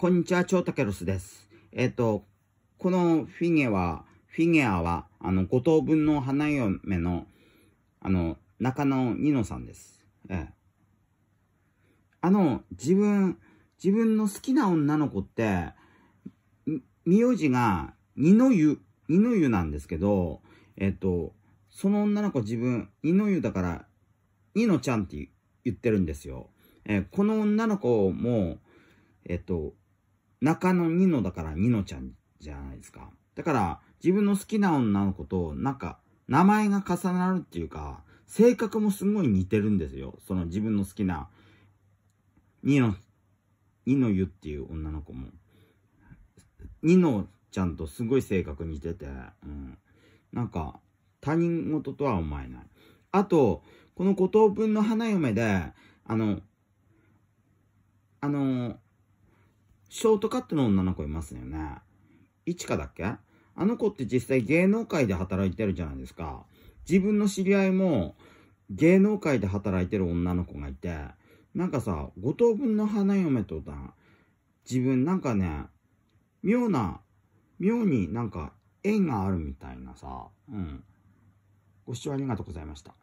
こんにちは、タ竹ロスです。えっ、ー、と、このフィギュア、は、フィギュアは、あの、5等分の花嫁の、あの、中野ニノさんです。ええ。あの、自分、自分の好きな女の子って、苗字が、二の湯、二の湯なんですけど、えっ、ー、と、その女の子自分、二の湯だから、二のちゃんって言ってるんですよ。えー、この女の子も、えっ、と、中のニノだからニノちゃんじゃないですか。だから、自分の好きな女の子と、なんか、名前が重なるっていうか、性格もすごい似てるんですよ。その自分の好きな、ニノ、ニノユっていう女の子も。ニノちゃんとすごい性格似てて、うん。なんか、他人事とは思えない。あと、この五等分の花嫁で、あの、あの、ショートカットの女の子いますよね。いちかだっけあの子って実際芸能界で働いてるじゃないですか。自分の知り合いも芸能界で働いてる女の子がいて、なんかさ、五等分の花嫁とだ、自分なんかね、妙な、妙になんか縁があるみたいなさ、うん。ご視聴ありがとうございました。